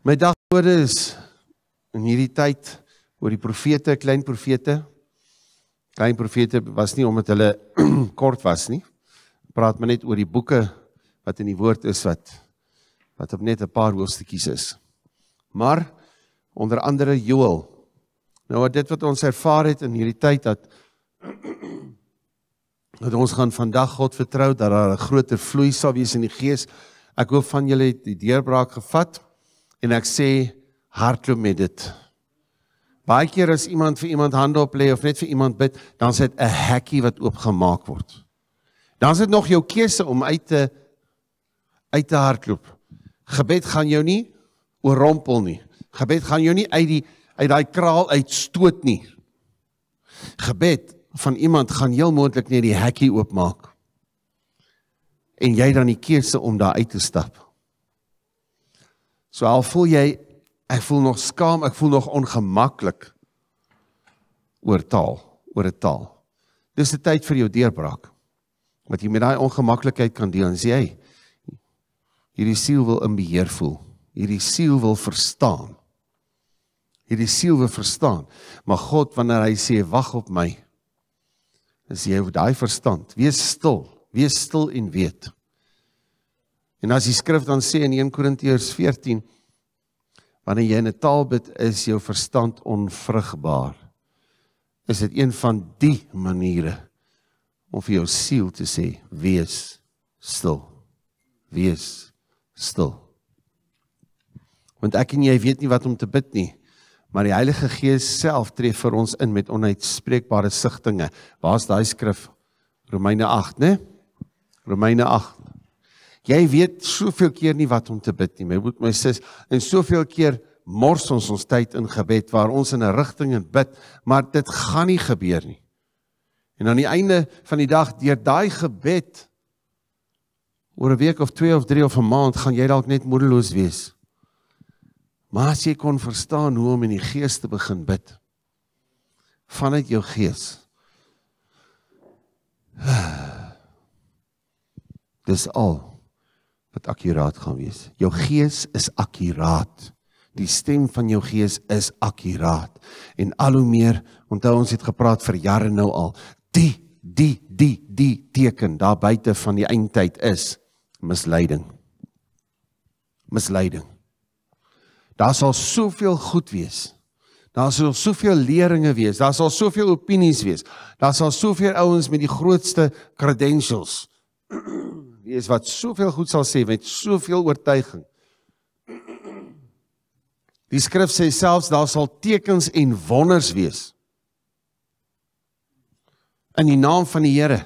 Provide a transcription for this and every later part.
My dagwoorde is in hierdie tyd oor die profete, klein profete. Klein profete was nie omdat hulle kort was nie. Praat maar net oor die boeke wat in die woord is wat wat op net 'n paar hoofstukkies is. Maar onder andere Joël. Nou dit wat ons ervaar het in hierdie tyd dat dat ons gaan vandag God vertrou dat daar 'n groter vloei sal wees in die gees. Ek hoop van julle het die deurbraak gevat. En ek sê hardloop met dit. Baie keer as iemand vir iemand hande oplê of net vir iemand bid, dan sit 'n hekkie wat oopgemaak word. Dan sit nog jou keuse om uit te uit te hardloop. Gebed gaan jou nie oorrompel nie. Gebed gaan jou nie uit die uit daai kraal uitstoot nie. Gebed van iemand gaan heel moontlik net die hekkie oopmaak. En jy dan die keuse om daar uit te stap. So al voel jy ek voel nog skaam, ek voel nog ongemaklik oor taal, oor 'n taal. Dis 'n tyd vir jou deurbraak. Wat jy met daai ongemaklikheid kan doen, sê jy. Hierdie siel wil in beheer voel. Hierdie siel wil verstaan. Hierdie siel wil verstaan. Maar God wanneer hy sê wag op my, is jy daai verstand. Wees stil. Wees stil en weet. En as die skrif dan sê in 1 Korintiërs 14 wanneer jy in 'n taal bid is jou verstand onvrugbaar. Is dit een van die maniere om vir jou siel te sê wees stil. Wees stil. Want ek en jy weet nie wat om te bid nie. Maar die Heilige Gees self tree vir ons in met onuitspreekbare sigtinge. Waar's daai skrif? Romeine 8, né? Romeine 8 jy weet soveel keer nie wat om te bid nie. My moet my sis en soveel keer mors ons ons tyd in gebed waar ons in 'n rigting en bid, maar dit gaan nie gebeur nie. En aan die einde van die dag deur daai gebed oor 'n week of 2 of 3 of 'n maand gaan jy dalk net moedeloos wees. Maar as jy kon verstaan hoe om in die gees te begin bid vanuit jou gees. Dis al wat akuraat gaan wees. Jou gees is akuraat. Die stem van jou gees is akuraat. En al hoe meer, onthou ons het gepraat vir jare nou al, die die die die teken daar buite van die eindtyd is misleiding. Misleiding. Daar sal soveel goed wees. Daar sal soveel leringe wees, daar sal soveel opinies wees. Daar sal soveel ouens met die grootste credentials is wat soveel goed sal sê met soveel oortuiging. Die skrif sê selfs daar sal tekens en wonders wees in die naam van die Here.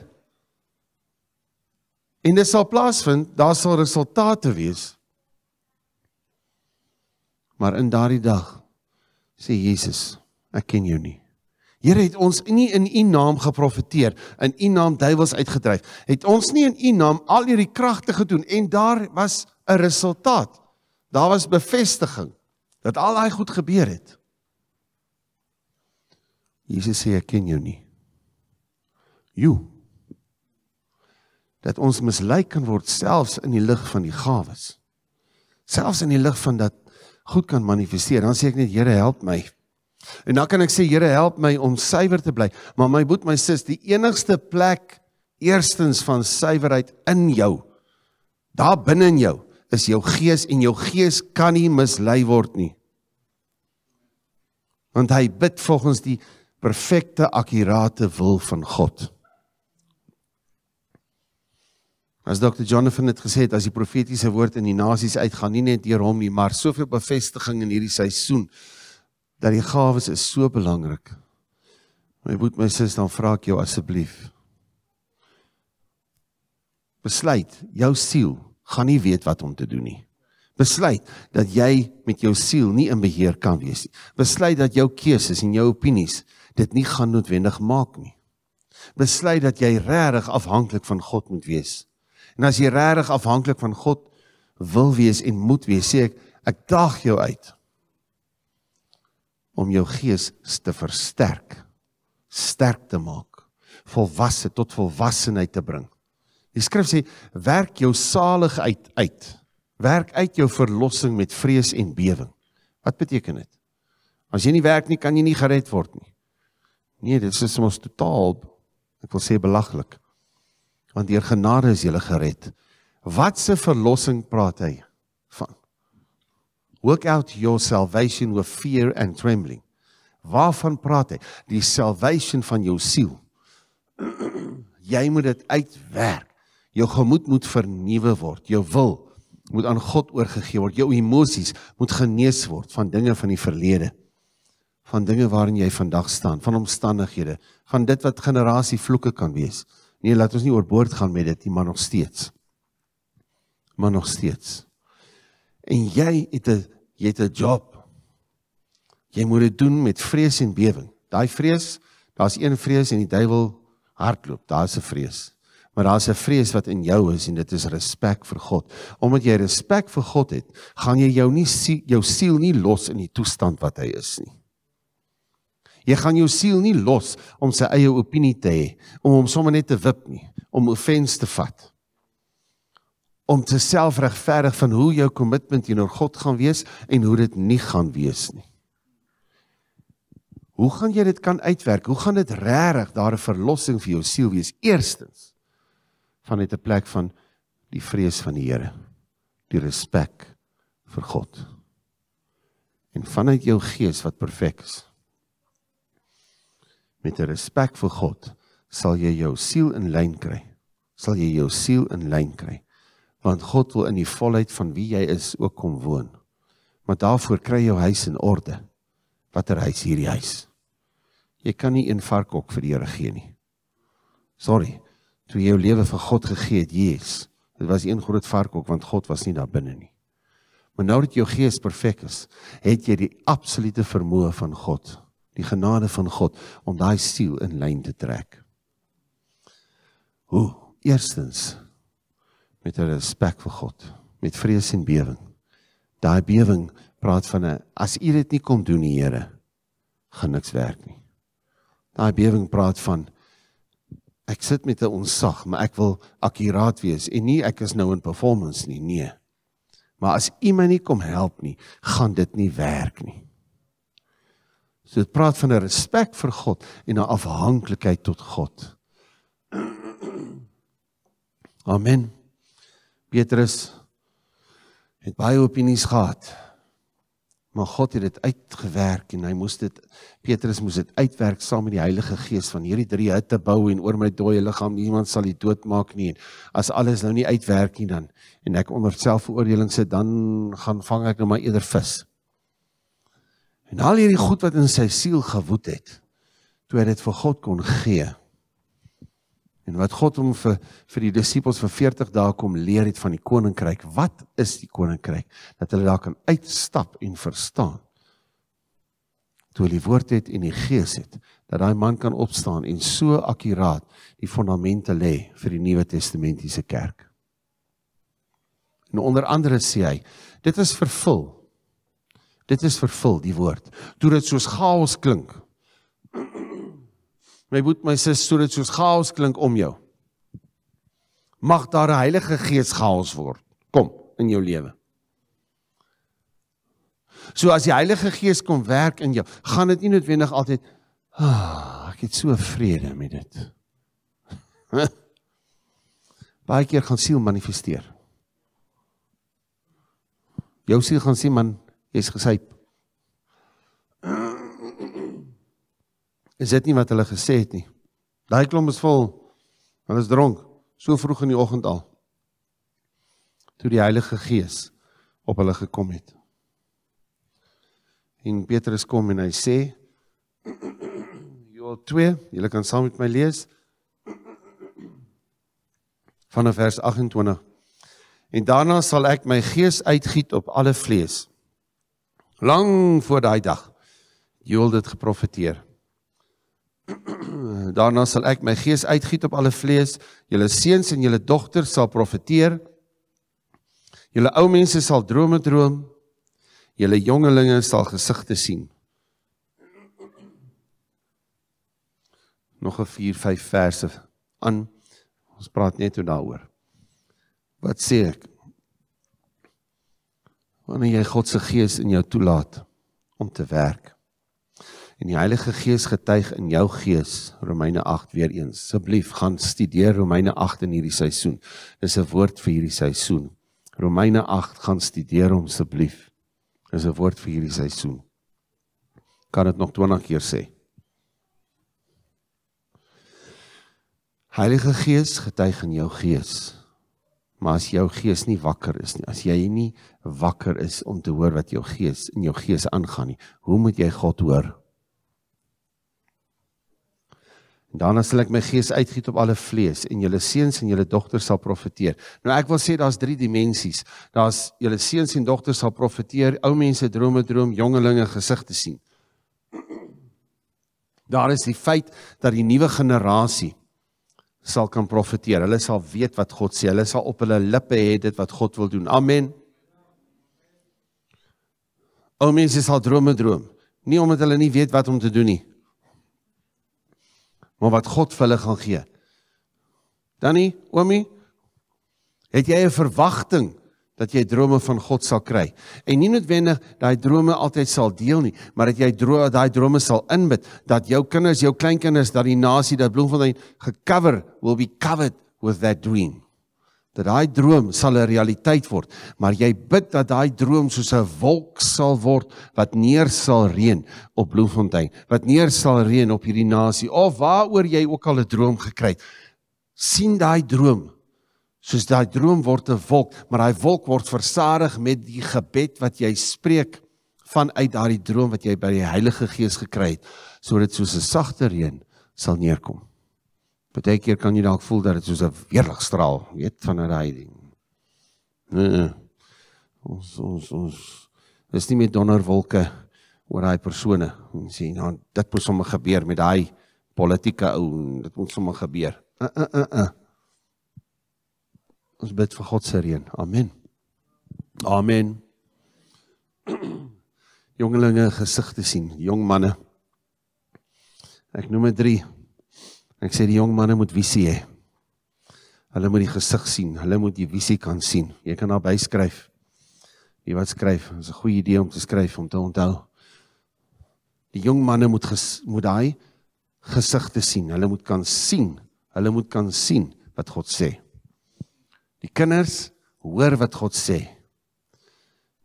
En dit sal plaasvind, daar sal resultate wees. Maar in daardie dag sê Jesus, ek ken jou nie. Here het ons nie in u naam geprofeteer, in u naam duiwels uitgedryf. Het ons nie in u naam al hierdie kragte gedoen en daar was 'n resultaat. Daar was bevestiging dat al daai goed gebeur het. Jesus sê ek ken jou nie. Jo. Dat ons mislei kan word selfs in die lig van die gawes. Selfs in die lig van dat goed kan manifesteer. Dan sê ek net Here help my En dan kan ek sê Here help my om suiwer te bly. Maar my boet my sis, die enigste plek eerstens van suiwerheid in jou daar binne in jou is jou gees en jou gees kan nie mislei word nie. Want hy bid volgens die perfekte akkurate wil van God. As Dr. Jonathan het gesê het as die profetiese woord in die nasies uitgaan, nie net deur hom nie, maar soveel bevestiging in hierdie seisoen dat die gawes is so belangrik. My broer, my sussie, dan vra ek jou asseblief. Besluit, jou siel gaan nie weet wat om te doen nie. Besluit dat jy met jou siel nie in beheer kan wees nie. Besluit dat jou keuses en jou opinies dit nie gaan noodwendig maak nie. Besluit dat jy regtig afhanklik van God moet wees. En as jy regtig afhanklik van God wil wees en moet wees, sê ek, ek daag jou uit om jou gees te versterk, sterk te maak, volwasse tot volwassenheid te bring. Die skrif sê werk jou salig uit uit. Werk uit jou verlossing met vrees en bewering. Wat beteken dit? As jy nie werk nie, kan jy nie gered word nie. Nee, dit is mos totaal ek wil sê belaglik. Want deur genade is jy gered. Wat 'n verlossing praat hy? work out your salvation with fear and trembling. Waarvan praat hy? Die salvation van jou siel. jy moet dit uitwerk. Jou gemoed moet vernuwe word. Jou wil moet aan God oorgegee word. Jou emosies moet genees word van dinge van die verlede. Van dinge waarin jy vandag staan, van omstandighede, van dit wat generasie vloeke kan wees. Nee, laat ons nie oorboord gaan met dit nie, maar nog steeds. Maar nog steeds. En jy het 'n jy het 'n job. Jy moet dit doen met vrees en bewering. Daai vrees, daar's een vrees en die duiwel hardloop, daar's 'n vrees. Maar daar's 'n vrees wat in jou is en dit is respek vir God. Omdat jy respek vir God het, gaan jy jou nie jou siel nie los in die toestand wat hy is nie. Jy gaan jou siel nie los om sy eie opinie te hê, om hom sommer net te wip nie, om offense te vat om te self regverdig van hoe jou kommitment teenoor God gaan wees en hoe dit nie gaan wees nie. Hoe gaan jy dit kan uitwerk? Hoe gaan dit regtig daar 'n verlossing vir jou siel wees? Eerstens van uit 'n plek van die vrees van die Here, die respek vir God. En vanuit jou gees wat perfek is. Met 'n respek vir God sal jy jou siel in lyn kry. Sal jy jou siel in lyn kry want God wil in die volheid van wie jy is ook kom woon. Maar daarvoor kry jou huis in orde. Watter huis hierdie huis? Jy kan nie een varkok vir die Here gee nie. Sorry. Toe jy jou lewe vir God gegee het, Jesus, dit was een groot varkok want God was nie daar binne nie. Maar nou dat jou gees perfek is, het jy die absolute vermoë van God, die genade van God om daai siel in lyn te trek. Hoe? Eerstens, met 'n respek vir God, met vrees en bewering. Daai bewering praat van 'n as u dit nie kom doen nie, Here, gaan niks werk nie. Daai bewering praat van ek sit met 'n onsag, maar ek wil akkuraat wees en nie ek is nou in performance nie, nee. Maar as u my nie kom help nie, gaan dit nie werk nie. So dit praat van 'n respek vir God en 'n afhanklikheid tot God. Amen. Petrus het baie opinies gehad. Maar God het dit uitgewerk en hy moes dit Petrus moes dit uitwerk saam met die Heilige Gees van hierdie drie hutte bou en oor my dooie liggaam niemand sal dit doodmaak nie. En as alles nou nie uitwerk nie dan en ek onder selfveroordeling sit dan gaan vang ek net nou maar eerder vis. En al hierdie goed wat in sy siel gewoed het toe hy dit vir God kon gee En wat God hom vir vir die disippels vir 40 dae kom leer het van die koninkryk. Wat is die koninkryk? Dat hulle daar kan uitstap en verstaan. Toe hulle die woord het en die gees het, dat daai man kan opstaan en so akkuraat die fondamente lê vir die Nuwe Testamentiese kerk. En onder andere sê hy, dit is vervul. Dit is vervul die woord. Toe dit soos chaos klink, my boet my sis sodat soos chaos klink om jou. Mag daar 'n Heilige Gees chaos word. Kom in jou lewe. So as die Heilige Gees kom werk in jou, gaan dit nie noodwendig altyd ah, ek het so vrede met dit. Baie keer gaan siel manifesteer. Jou siel gaan sê man, jy's gesyp. is dit nie wat hulle gesê het nie. Daai klomp is vol. Hulle is dronk so vroeg in die oggend al. Toe die Heilige Gees op hulle gekom het. En Petrus kom en hy sê Joël 2, julle kan saam met my lees vanaf vers 28. En daarna sal ek my gees uitgiet op alle vlees. Lang voor daai dag Joël dit geprofeteer. Daarna sal ek my gees uitgiet op alle vlees. Julle seuns en julle dogters sal profeteer. Julle ou mense sal drome droom. Julle jongelinge sal gesigte sien. Nog 'n 4-5 verse aan. Ons praat net oor daaroor. Wat sê ek? Wanneer jy God se gees in jou toelaat om te werk. En die Heilige Gees getuig in jou gees Romeine 8 weer eens. Asseblief gaan studeer Romeine 8 in hierdie seisoen. Dis 'n woord vir hierdie seisoen. Romeine 8 gaan studeer hom asseblief. Dis 'n woord vir hierdie seisoen. Kan dit nog 20 keer sê? Heilige Gees getuig in jou gees. Maar as jou gees nie wakker is nie, as jy nie wakker is om te hoor wat jou gees in jou gees aangaan nie, hoe moet jy God hoor? En daarna sal ek my gees uitgiet op alle vlees en julle seuns en julle dogters sal profeteer. Nou ek wil sê daar's drie dimensies. Daar's julle seuns en dogters sal profeteer, ou mense drome droom, jongelinge gesigte sien. Daar is die feit dat die nuwe generasie sal kan profeteer. Hulle sal weet wat God sê. Hulle sal op hulle lippe hê dit wat God wil doen. Amen. Ou mense sal drome droom, nie omdat hulle nie weet wat om te doen nie, maar wat God vir hulle gaan gee. Danny, Omi, het jy 'n verwagting dat jy drome van God sal kry? En nie noodwendig daai drome altyd sal deel nie, maar dat jy daai drome sal inbid dat jou kinders, jou kleinkinders, dat die nasie dat Bloemfontein gecover will be covered with that dream dat daai droom sal 'n realiteit word, maar jy bid dat daai droom soos 'n wolk sal word wat neer sal reën op Bloemfontein, wat neer sal reën op hierdie nasie of waaroor jy ook al 'n droom gekry het. sien daai droom soos daai droom word 'n wolk, maar daai wolk word versadig met die gebed wat jy spreek vanuit daai droom wat jy by die Heilige Gees gekry het, sodat soos 'n sagte reën sal neerkom. Partykeer kan jy dalk voel dat dit soos 'n heerlik straal, weet, van 'n riding. Nee, nee, ons ons ons is nie met donderwolke oor daai persone. Ons sê nou dit moet sommer gebeur met daai politieke ou, dit moet sommer gebeur. Uh, uh, uh, uh. Ons bid vir God se reën. Amen. Amen. Jongelinge gesigte sien, jong manne. Ek noem dit 3. En ek sê die jong manne moet visie hê. Hulle moet die gesig sien, hulle moet die visie kan sien. Jy kan daar byskryf. Wie wat skryf? Dit is 'n goeie idee om te skryf om te onthou. Die jong manne moet ges, moet daai gesigte sien. Hulle moet kan sien. Hulle moet kan sien wat God sê. Die kinders hoor wat God sê.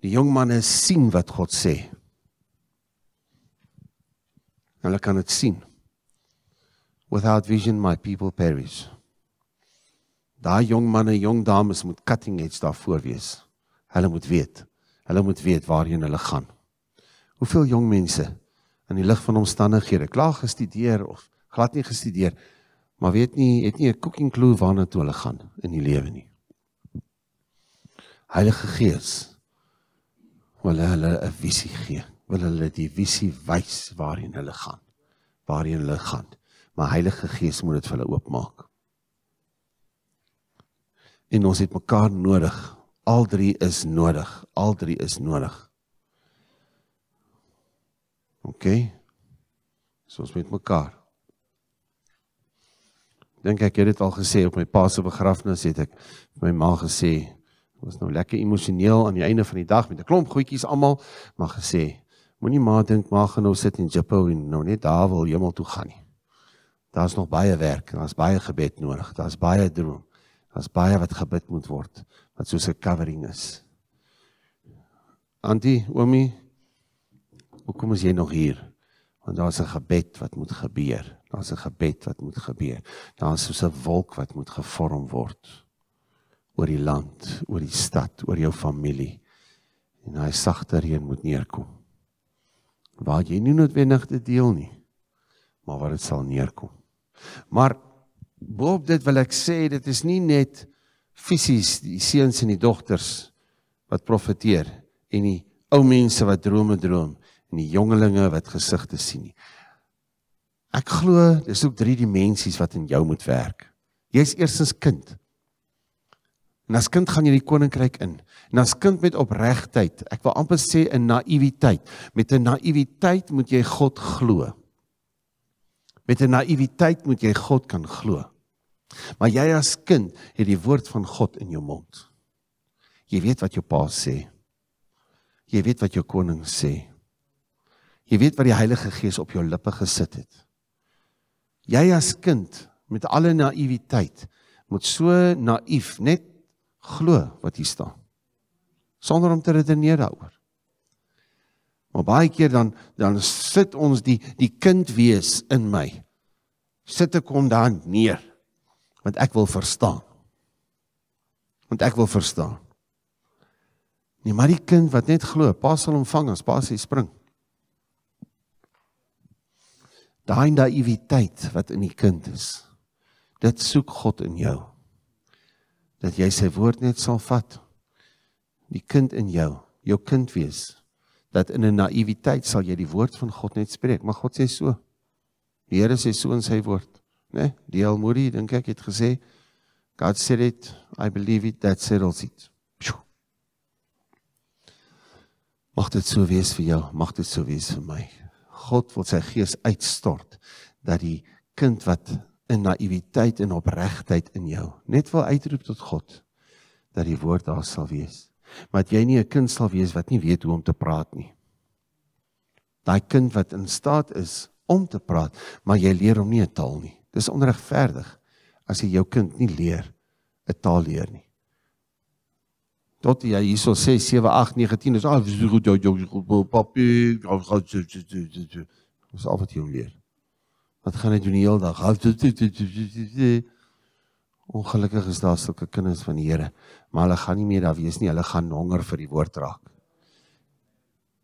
Die jong manne sien wat God sê. Hulle kan dit sien without vision my people perish. Daai jong manne, jong dames moet cutting edge daarvoor wees. Hulle moet weet. Hulle moet weet waarheen hulle gaan. Hoeveel jong mense in die lig van omstandighede klaar gestudeer of glad nie gestudeer maar weet nie het nie 'n cooking clue waarna toe hulle gaan in die lewe nie. Heilige Gees wil hulle 'n visie gee. Wil hulle die visie wys waarheen hulle gaan. Waarheen hulle gaan maar Heilige Gees moet dit vir hulle oopmaak. En ons het mekaar nodig. Al drie is nodig. Al drie is nodig. OK. So ons met mekaar. Dink ek het dit al gesê op my pa se begrafnis het ek vir my ma gesê was nou lekker emosioneel aan die einde van die dag met 'n klomp goedjies almal maar gesê moenie maar dink maar gaan nou sit in Jippo en nou net daar wil hemel toe gaan nie daar's nog baie werk, daar's baie gebed nodig, daar's baie droom, daar's baie wat gebid moet word wat soos 'n covering is. Antie, oomie, hoekom is jy nog hier? Want daar's 'n gebed wat moet gebeur. Daar's 'n gebed wat moet gebeur. Daar's soos 'n wolk wat moet gevorm word oor die land, oor die stad, oor jou familie. En daai sagte reën moet neerkom. Waar jy nie noodwendig te deel nie maar wat dit sal neerkom. Maar boop dit wil ek sê dit is nie net fisies die seuns en die dogters wat profeteer en die ou mense wat drome droom en die jongelinge wat gesigte sien nie. Ek glo dis ook drie dimensies wat in jou moet werk. Jy's eersins kind. En as kind gaan jy die koninkryk in. En as kind met opregtheid, ek wil amper sê 'n naïwiteit, met 'n naïwiteit moet jy God glo. Met 'n naïwiteit moet jy God kan glo. Maar jy as kind het die woord van God in jou mond. Jy weet wat jou pa sê. Jy weet wat jou koning sê. Jy weet wat die Heilige Gees op jou lippe gesit het. Jy as kind met alle naïwiteit moet so naïef net glo wat hier staan. Sonder om te redeneer daaroor. Maar baie keer dan dan sit ons die die kind wees in my. Sit ek hom dan neer want ek wil verstaan. Want ek wil verstaan. Nee, maar die kind wat net glo, pa sal hom vang as pa sê spring. Daai naïwiteit wat in die kind is. Dit soek God in jou. Dat jy sy woord net sal vat. Die kind in jou, jou kind wees, dat in 'n naïwiteit sal jy die woord van God net spreek, maar God sê so. Die Here sê so in sy woord, né? Nee, die Almoedi dink ek het gesê God said it, I believe it, that settles it. Pjoe. Mag dit so wees vir jou, mag dit so wees vir my. God wil sy gees uitstort dat die kind wat in naïwiteit en opregtheid in jou net wil uitroep tot God dat die woord daar sal wees. Wat jy nie 'n kind sal wees wat nie weet hoe om te praat nie. Daai kind wat in staat is om te praat, maar jy leer hom nie 'n taal nie. Dis onregverdig as jy jou kind nie leer 'n taal leer nie. Tot jy hierso sê 7 8 9 10 is goed jou papi, ons al wat jy leer. Wat gaan dit doen die hele dag? Ongelukkig is daar sulke kinders van die Here maar hulle gaan nie meer daar wees nie, hulle gaan honger vir die woord raak.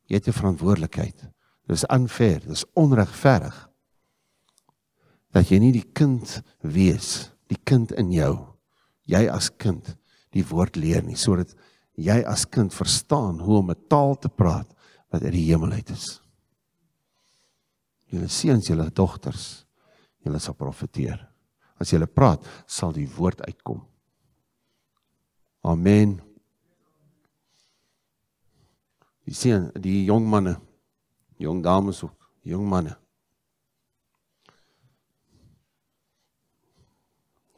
Jy het 'n verantwoordelikheid. Dis unfair, dis onregverdig dat jy nie die kind wees, die kind in jou, jy as kind die woord leer nie sodat jy as kind verstaan hoe om 'n taal te praat wat uit die hemel uit is. Julle seuns, julle dogters, julle sal profeteer. As julle praat, sal die woord uitkom. Amen. Die sien die jong manne, jong dames ook, jong manne.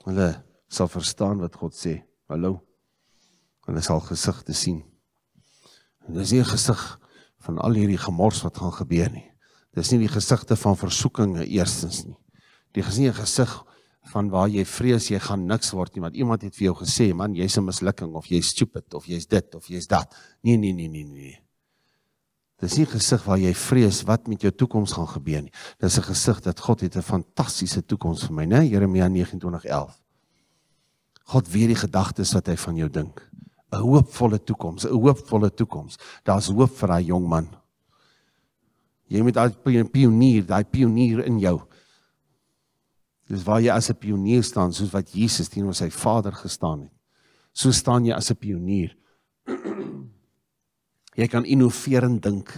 Hulle sal verstaan wat God sê. Hallo. Hulle sal gesigte sien. En dis nie 'n gesig van al hierdie gemors wat gaan gebeur nie. Dis nie die gesigte van versoekinge eerstens nie. Dit is nie 'n gesig van waar jy vrees jy gaan niks word nie want iemand het vir jou gesê man jy's 'n mislukking of jy's stupid of jy's dit of jy's dat. Nee nee nee nee nee. Dis nie gesig waar jy vrees wat met jou toekoms gaan gebeur nie. Dis 'n gesig dat God het 'n fantastiese toekoms vir my, né? Jeremia 29:11. God weet die gedagtes wat hy van jou dink. 'n Hoopvolle toekoms, 'n hoopvolle toekoms. Daar's hoop vir daai jong man. Jy moet daai pionier, daai pionier in jou. Dis waar jy as 'n pionier staan, soos wat Jesus teen sy Vader gestaan het. So staan jy as 'n pionier. Jy kan innoverend dink.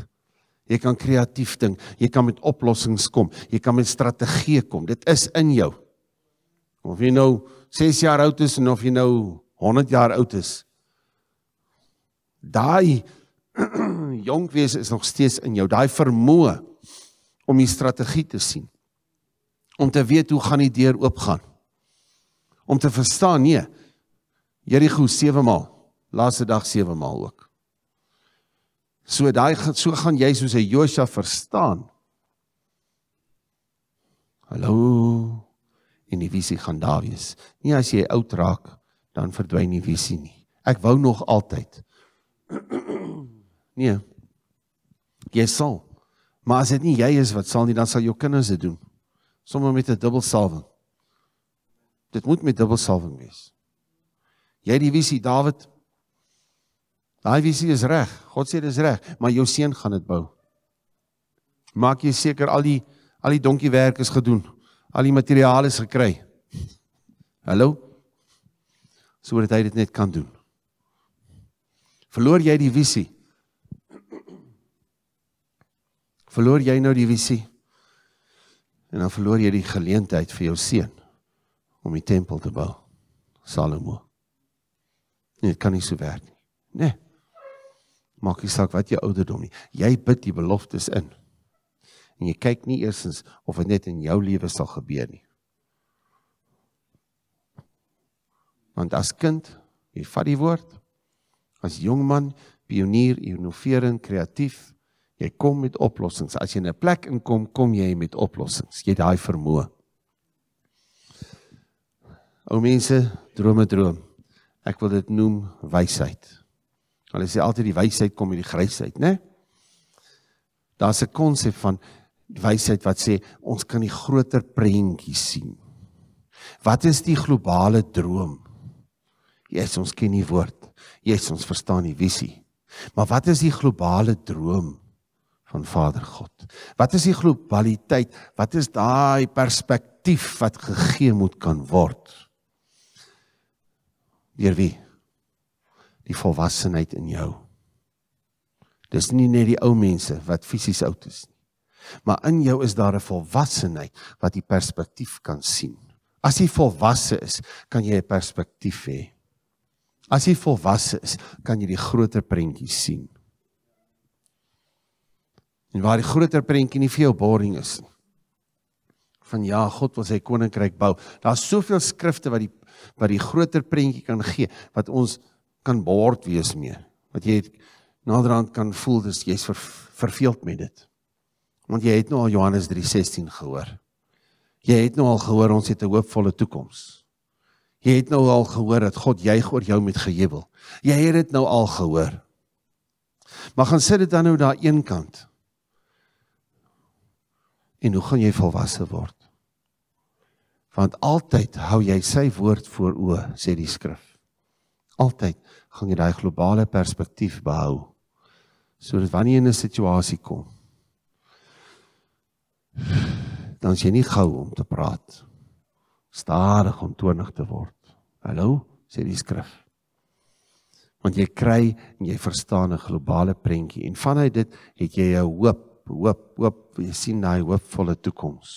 Jy kan kreatief dink. Jy kan met oplossings kom. Jy kan met strategieë kom. Dit is in jou. Of jy nou 6 jaar oud is of jy nou 100 jaar oud is. Daai jong wees is nog steeds in jou. Daai vermoë om die strategie te sien om te weet hoe gaan die deur oopgaan. Om te verstaan, nee. Jerigo 7 maal, laaste dag 7 maal ook. So daai so gaan jy soos 'n Josua verstaan. Hallo. En die visie gaan daar wees. Nie as jy oud raak dan verdwyn die visie nie. Ek wou nog altyd. Nee. Jy sal. Maar as dit nie jy is wat sal nie, dan sal jou kinders dit doen sommer met 'n dubbelsalwing. Dit moet met dubbelsalwing wees. Jy het die visie Dawid. Daai visie is reg. God sê dis reg, maar jou seun gaan dit bou. Maak jy seker al die al die donkiewerk is gedoen. Al die materiaal is gekry. Hallo. Sodat hy dit net kan doen. Verloor jy die visie? Verloor jy nou die visie? En dan verloor jy die geleentheid vir jou seun om die tempel te bou. Salomo. Nee, dit kan nie so werk nie. Né? Nee. Maak nie saak wat jy ouderdom nie. Jy bid die beloftes in. En jy kyk nie eers eens of dit net in jou lewe sal gebeur nie. Want as kind, jy vat die woord. As jong man, pionier, innoverend, kreatief, Jy kom met oplossings. As jy in 'n plek inkom, kom jy met oplossings. Jy het daai vermoë. O mense, drome droom. Ek wil dit noem wysheid. Hulle sê altyd die wysheid kom met die grysheid, né? Daar's 'n konsep van wysheid wat sê ons kan die groter prentjie sien. Wat is die globale droom? Jesus ons ken nie woord. Jesus ons verstaan die visie. Maar wat is die globale droom? van Vader God. Wat is die globaliteit? Wat is daai perspektief wat gegee moet kan word? Deur wie? Die volwassenheid in jou. Dis nie net die ou mense wat fisies oud is nie. Maar in jou is daar 'n volwassenheid wat die perspektief kan sien. As jy volwasse is, kan jy 'n perspektief hê. As jy volwasse is, kan jy die groter prentjies sien en waar die groter prentjie nie vir jou boring is nie. Van ja, God wil sy koninkryk bou. Daar's soveel skrifte wat die wat die groter prentjie kan gee wat ons kan bored wees mee. Wat jy naderhand kan voel dis jy's ver, verveeld met dit. Want jy het nou al Johannes 3:16 gehoor. Jy het nou al gehoor ons het 'n hoopvolle toekoms. Jy het nou al gehoor dat God juig oor jou met gejubel. Jy het dit nou al gehoor. Maar gaan sit dit dan nou daai een kant en hoe gaan jy volwasse word? Want altyd hou jy sy woord voor oë, sê die skrif. Altyd gaan jy daai globale perspektief behou sodat wanneer jy in 'n situasie kom, dan jy nie gou om te praat stadig om toornig te word. Hallo, sê die skrif. Want jy kry en jy verstaan 'n globale prentjie en vanuit dit het jy jou hoop hoop, hoop, jy sien daai hoopvolle toekoms.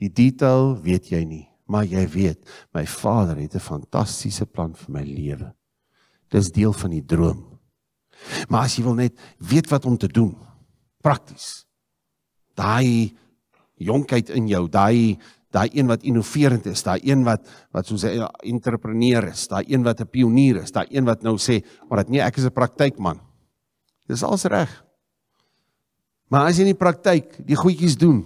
Die detail weet jy nie, maar jy weet, my Vader het 'n fantastiese plan vir my lewe. Dis deel van die droom. Maar as jy wil net weet wat om te doen, prakties. Daai jonkheid in jou, daai daai een wat innoveerend is, daai een wat wat soos 'n entrepreneur is, daai een wat 'n pionier is, daai een wat nou sê, maar dit nie ek is 'n praktykman. Dis al's reg. Maar as jy in die praktyk die goedjies doen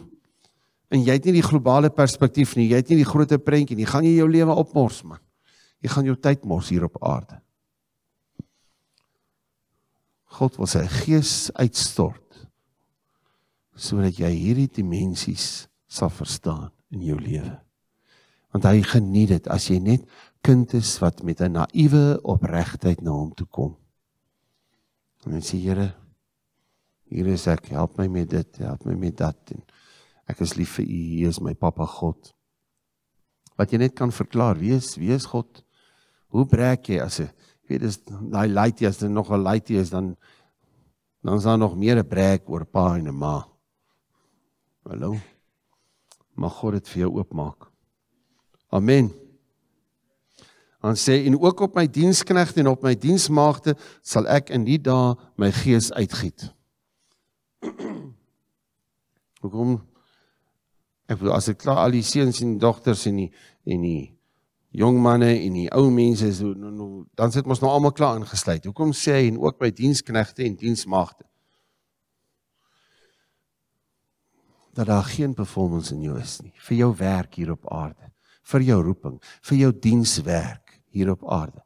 en jy het nie die globale perspektief nie, jy het nie die groter prentjie nie, gaan jy jou lewe opmors man. Jy gaan jou tyd mors hier op aarde. God wil sy gees uitstort sodat jy hierdie dimensies sal verstaan in jou lewe. Want hy geniet dit as jy net kind is wat met 'n naïewe opregtheid na hom toe kom. En sê Here, Hier is ek, help my met dit, help my met dat. En ek is lief vir U, U is my Papa God. Wat jy net kan verklaar, wie is wie is God? Hoe breek jy as 'n jy weet as daai laity as dit nog 'n laity is dan dan is daar nog meer 'n breek oor pa en ma. Hallo. Mag God dit vir jou oopmaak. Amen. Dan sê en ook op my diensknegte en op my diensmaagde sal ek in die dae my gees uitgiet. Hoekom ek bedoel as ek klaar al die seuns en dogters en die en die jong manne en die ou mense is nou, nou, nou dan sit ons nou almal klaar ingesluit. Hoekom sê hy en ook my diensknegte en diensmagte dat daar geen performance in jou is nie vir jou werk hier op aarde, vir jou roeping, vir jou dienswerk hier op aarde,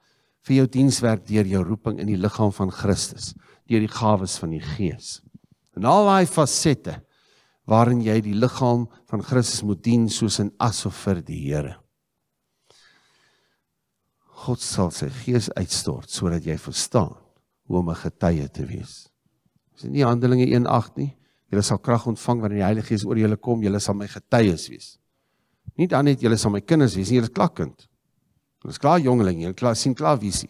vir jou dienswerk deur jou roeping in die liggaam van Christus, deur die gawes van die Gees en al daai fasette waarin jy die liggaam van Christus moet dien soos en asof vir die Here. God sal sy gees uitstort sodat jy verstaan hoe om 'n getuie te wees. Dis nie Handelinge 1:8 nie. Julle sal krag ontvang wanneer die Heilige Gees oor julle kom, julle sal my getuies wees. Nie dan net julle sal my kinders wees nie, julle is klaar kind. Julle is klaar jongeling, julle klaar sien klaar visie.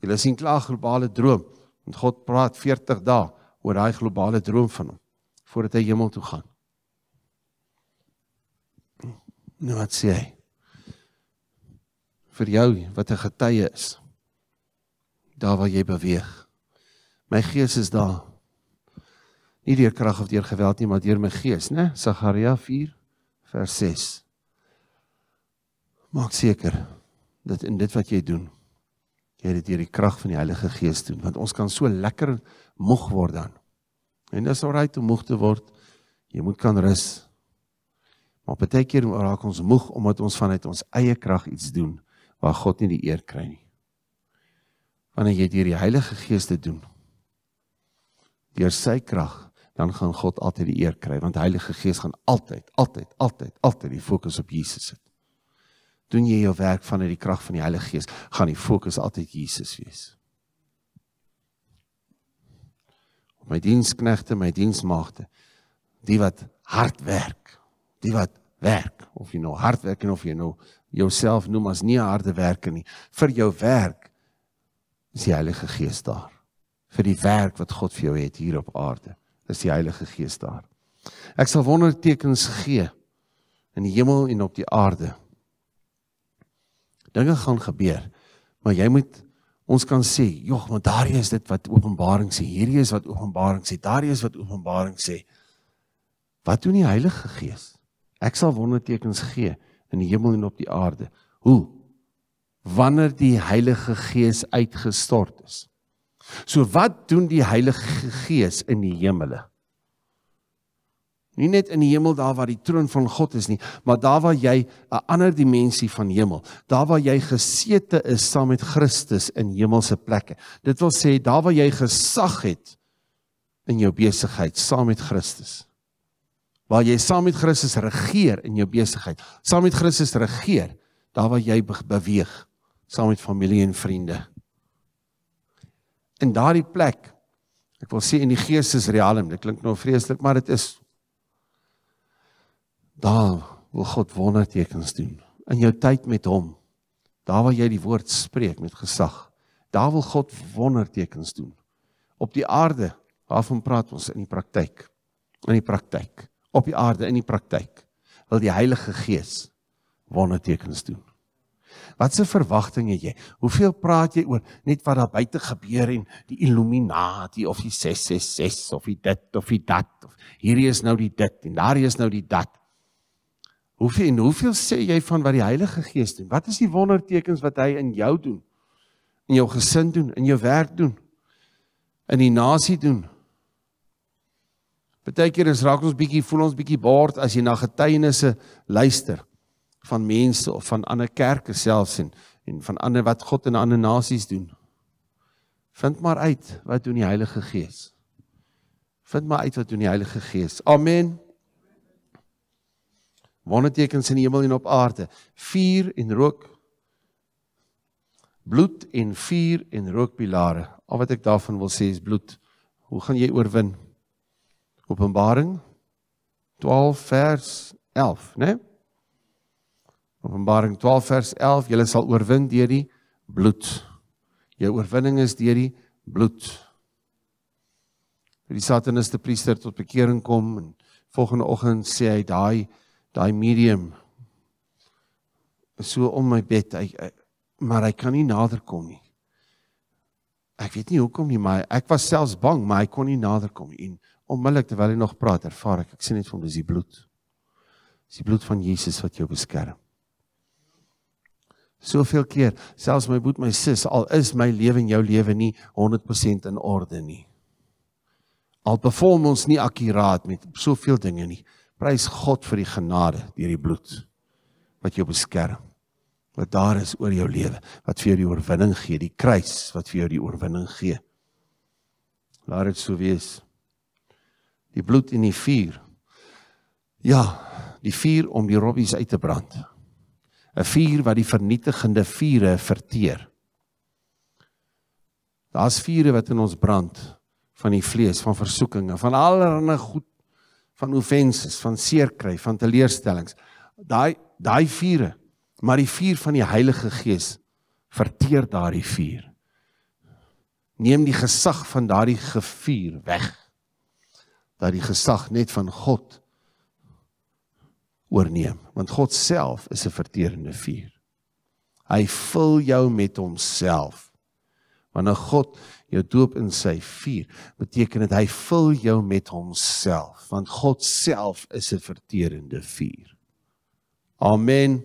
Julle sien klaar globale droom. Want God praat 40 dae oor daai globale droom van hom voordat hy hemel toe gaan. Nou wat sê hy? Vir jou wat 'n getuie is. Daar waar jy beweeg. My gees is daar. Nie deur krag of deur geweld nie, maar deur my gees, né? Sagaria 4 vers 6. Maak seker dat in dit wat jy doen, jy dit deur die krag van die Heilige Gees doen, want ons kan so lekker moeg word dan. En dis alright om moeg te word. Jy moet kan rus. Maar baie keer raak ons moeg omdat ons vanuit ons eie krag iets doen waar God nie die eer kry nie. Wanneer jy deur die Heilige Gees dit doen, deur sy krag, dan gaan God altyd die eer kry want Heilige Gees gaan altyd, altyd, altyd, altyd die fokus op Jesus sit. Doen jy jou werk vanuit die krag van die Heilige Gees, gaan die fokus altyd Jesus wees. my diensknegte, my diensmagte, die wat hard werk, die wat werk, of jy nou hard werk en of jy nou jouself noem as nie 'n harde werker nie, vir jou werk is die Heilige Gees daar. Vir die werk wat God vir jou het hier op aarde, is die Heilige Gees daar. Ek sal wondertekens gee in die hemel en op die aarde. Dinge gaan gebeur, maar jy moet ons kan sê, "Jog, want daar is dit wat Openbaring sê. Hierdie is wat Openbaring sê. Daar is wat Openbaring sê." Wat doen die Heilige Gees? Ek sal wondertekens gee in die hemel en op die aarde. Hoe? Wanneer die Heilige Gees uitgestort is. So wat doen die Heilige Gees in die hemele? Nie net in die hemel daar waar die troon van God is nie, maar daar waar jy 'n ander dimensie van hemel, daar waar jy gesete is saam met Christus in hemelse plekke. Dit wil sê daar waar jy gesag het in jou besigheid saam met Christus. Waar jy saam met Christus regeer in jou besigheid, saam met Christus regeer daar waar jy beweeg saam met familie en vriende. In daardie plek. Ek wil sê in die gees is realm. Dit klink nou vreeslik, maar dit is Daar wil God wondertekens doen in jou tyd met hom. Daar waar jy die woord spreek met gesag, daar wil God wondertekens doen. Op die aarde, waarvan praat ons in die praktyk? In die praktyk, op die aarde in die praktyk wil die Heilige Gees wondertekens doen. Watse verwagting het jy? Hoeveel praat jy oor net wat daar buite gebeur en die Illuminati of die 666 of die dit of die dat of hierdie is nou die dit en daar is nou die dat. Hoeveel en hoeveel sê jy van wat die Heilige Gees doen? Wat is die wondertekens wat hy in jou doen? In jou gesin doen, in jou werk doen, in die nasie doen? Partykeer is raak ons bietjie voel ons bietjie baard as jy na getuienisse luister van mense of van ander kerke selfs en en van ander wat God in ander nasies doen. Vind maar uit wat doen die Heilige Gees? Vind maar uit wat doen die Heilige Gees? Amen wondertekens in die hemel en op aarde, vuur en rook, bloed en vuur en rookpilare. Al wat ek daarvan wil sê is bloed. Hoe gaan jy oorwin? Openbaring 12 vers 11, né? Nee? Openbaring 12 vers 11, julle sal oorwin deur die bloed. Jou oorwinning is deur die bloed. Die sataniste priester tot bekering kom en volgende oggend sê hy daai daai medium so om my bed hy, hy maar hy kan nie nader kom nie ek weet nie hoekom nie maar ek was selfs bang maar hy kon nie nader kom en onmiddellik terwyl hy nog praat ervaar ek ek sien net van dis die bloed dis die bloed van Jesus wat jou beskerm soveel keer selfs my boet my sis al is my lewe en jou lewe nie 100% in orde nie al perform ons nie akkuraat met soveel dinge nie Prys God vir die genade deur die bloed wat jou beskerm. Wat daar is oor jou lewe, wat vir jou die oorwinning gee, die kruis wat vir jou die oorwinning gee. Laat dit so wees. Die bloed en die vuur. Ja, die vuur om die robbies uit te brand. 'n Vuur wat die vernietigende vure verteer. Daar's vure wat in ons brand van die vlees, van versoekinge, van allerlei goed van offenses, van seerkry, van teleurstellings. Daai daai vure, maar die vuur van die Heilige Gees verteer daardie vuur. Neem die gesag van daardie gevuur weg. Dat die gesag net van God oorneem, want God self is 'n verterende vuur. Hy vul jou met homself. Wanneer God jou doop in sy vuur beteken dit hy vul jou met homself want God self is 'n verterende vuur. Amen.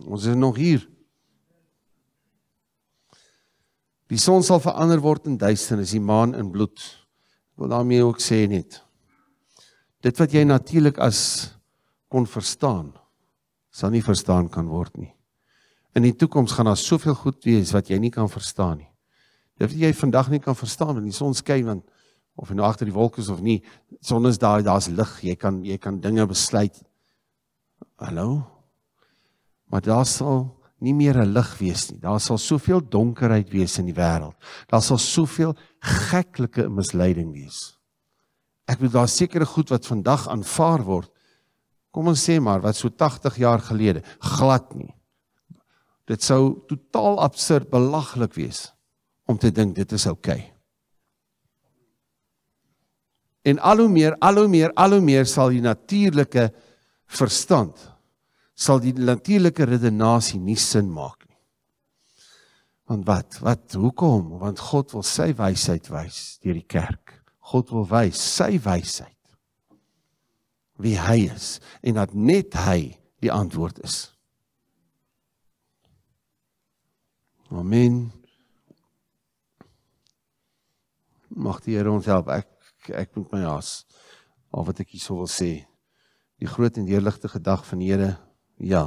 Ons is nog hier. Die son sal verander word in duisternis, die maan in bloed. Ek wil daarmee ook sê net. Dit wat jy natuurlik as kon verstaan, sal nie verstaan kan word nie. In die toekoms gaan daar soveel goed wees wat jy nie kan verstaan nie. Dat jy vandag nie kan verstaan want die son skyn want of nou agter die wolke is of nie, son is daar, daar's lig. Jy kan jy kan dinge besluit. Hallo. Maar daar sal nie meer 'n lig wees nie. Daar sal soveel donkerheid wees in die wêreld. Daar sal soveel geklike misleiding wees. Ek bedoel daar sekerre goed wat vandag aanvaar word. Kom ons sê maar wat so 80 jaar gelede glad nie. Dit sou totaal absurd belaglik wees om te dink dit is ok. En al hoe meer, al hoe meer, al hoe meer sal die natuurlike verstand sal die natuurlike redenasie nie sin maak nie. Want wat? Wat hoekom? Want God wil sy wysheid wys deur die kerk. God wil wys sy wysheid. Wie hy is en dat net hy die antwoord is. Amen. mag die Here ons help. Ek ek moet my haas. Al wat ek hierso wil sê. Die groot en heerlikste gedag van die Here. Ja.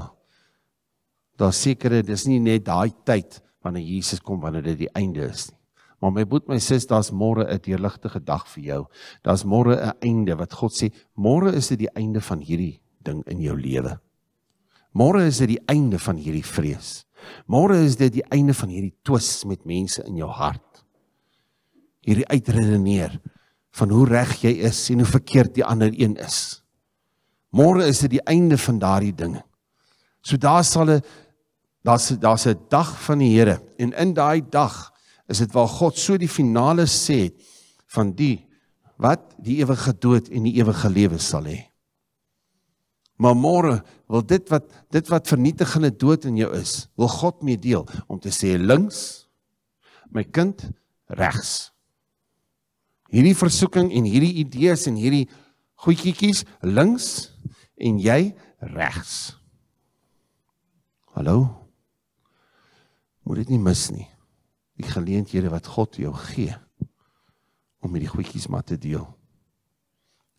Daar seker, dis nie net daai tyd wanneer Jesus kom wanneer dit die einde is nie. Maar my broer, my sis, daar's môre 'n heerlikste dag vir jou. Daar's môre 'n einde wat God sê, môre is dit die einde van hierdie ding in jou lewe. Môre is dit die einde van hierdie vrees. Môre is dit die einde van hierdie twis met mense in jou hart hierdie uitredeneer van hoe reg jy is en hoe verkeerd die ander een is. Môre is dit die einde van daardie dinge. So daar sal 'n daar's daar's 'n dag van die Here en in daai dag is dit waar God so die finale sê van die wat die ewige dood en die ewige lewe sal hê. Maar môre wil dit wat dit wat vernietigende dood in jou is, wil God mee deel om te sê links my kind regs hierdie versoeking en hierdie idees en hierdie goetjies links en jy regs. Hallo. Moet dit nie mis nie. Die geleenthede wat God jou gee om hierdie goetjies maar te deel.